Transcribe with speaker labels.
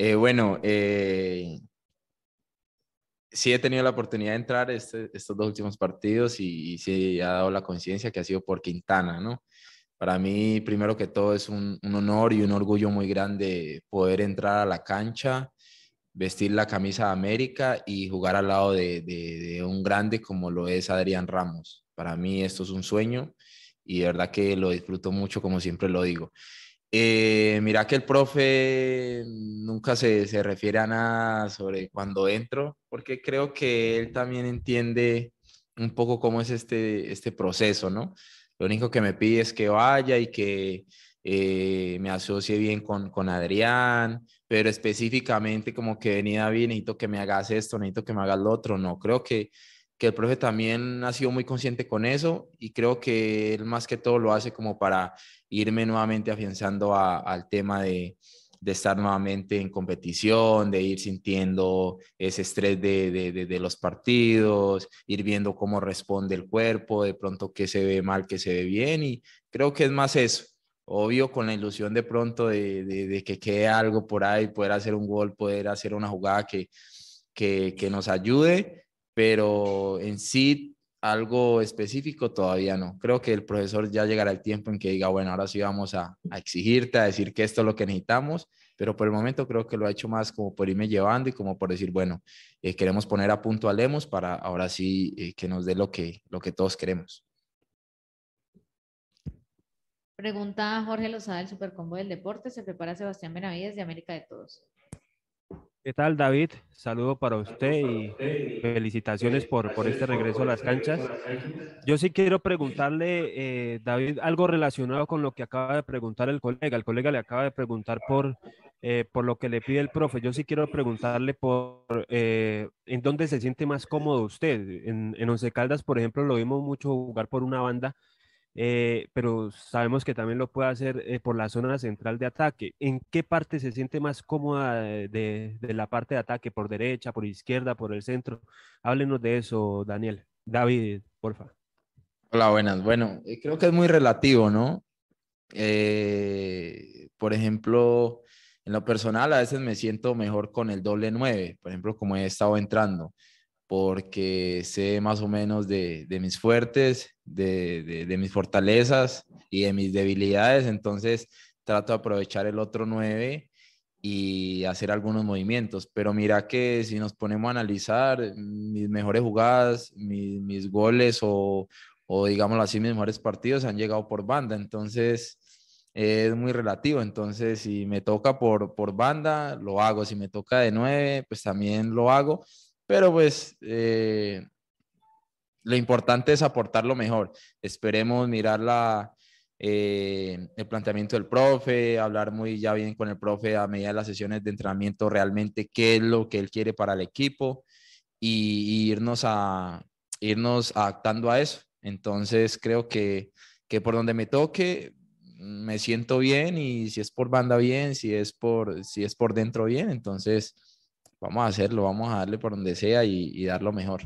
Speaker 1: Eh, bueno, eh, sí he tenido la oportunidad de entrar este, estos dos últimos partidos y, sí ha dado la conciencia que ha sido por Quintana, ¿no? Para mí, primero que todo, es un, honor y un orgullo muy grande poder entrar a la cancha, vestir la camisa de América y jugar al lado de, un grande como lo es Adrián Ramos. Para mí esto es un sueño y de verdad que lo disfruto mucho, como siempre lo digo. Eh, mira que el profe nunca se, se, refiere a nada sobre cuando entro, porque creo que él también entiende un poco cómo es este, este proceso, ¿no? Lo único que me pide es que vaya y que eh, me asocie bien con, Adrián, pero específicamente como que venía bien, necesito que me hagas esto, necesito que me hagas lo otro, no, creo que que el profe también ha sido muy consciente con eso y creo que él más que todo lo hace como para irme nuevamente afianzando al tema de, de, estar nuevamente en competición, de ir sintiendo ese estrés de, de, los partidos, ir viendo cómo responde el cuerpo, de pronto qué se ve mal, qué se ve bien y creo que es más eso. Obvio, con la ilusión de pronto de, que quede algo por ahí, poder hacer un gol, poder hacer una jugada que, que, que nos ayude, pero en sí algo específico todavía no. Creo que el profesor ya llegará el tiempo en que diga, bueno, ahora sí vamos a, exigirte, a decir que esto es lo que necesitamos, pero por el momento creo que lo ha hecho más como por irme llevando y como por decir, bueno, eh, queremos poner a punto a Lemos para ahora sí eh, que nos dé lo que, lo que todos queremos.
Speaker 2: Pregunta Jorge Lozada del Supercombo del Deporte, ¿se prepara Sebastián Benavides de América de Todos? ¿Qué tal, David? Saludo para usted y felicitaciones por, por este regreso a las canchas. Yo sí quiero preguntarle, eh, David, algo relacionado con lo que acaba de preguntar el colega. El colega le acaba de preguntar por, eh, por lo que le pide el profe. Yo sí quiero preguntarle por eh, en dónde se siente más cómodo usted. En, en Once Caldas, por ejemplo, lo vimos mucho jugar por una banda eh, pero sabemos que también lo puede hacer eh, por la zona central de ataque. ¿En qué parte se siente más cómoda de, la parte de ataque? ¿Por derecha, por izquierda, por el centro? Háblenos de eso, Daniel. David, porfa.
Speaker 1: Hola, buenas. Bueno, eh, creo que es muy relativo, ¿no? por ejemplo, en lo personal a veces me siento mejor con el doble 9, por ejemplo, como he estado entrando porque sé más o menos de, de mis fuertes, de, de, mis fortalezas y de mis debilidades, entonces trato de aprovechar el otro 9 y hacer algunos movimientos, pero mira que si nos ponemos a analizar mis mejores jugadas, mis, mis goles o, o digámoslo así, mis mejores partidos han llegado por banda, entonces es muy relativo. Entonces, si me toca por, por banda, lo hago. Si me toca de nueve, pues también lo hago. Pero pues eh, lo importante es aportar lo mejor. Esperemos mirar la, eh, el planteamiento del profe, hablar muy ya bien con el profe a medida de las sesiones de entrenamiento realmente qué es lo que él quiere para el equipo e y irnos, a, irnos adaptando a eso. Entonces creo que, que por donde me toque me siento bien y si es por banda bien, si es por, si es por dentro bien, entonces vamos a hacerlo, vamos a darle por donde sea y, darlo dar lo mejor.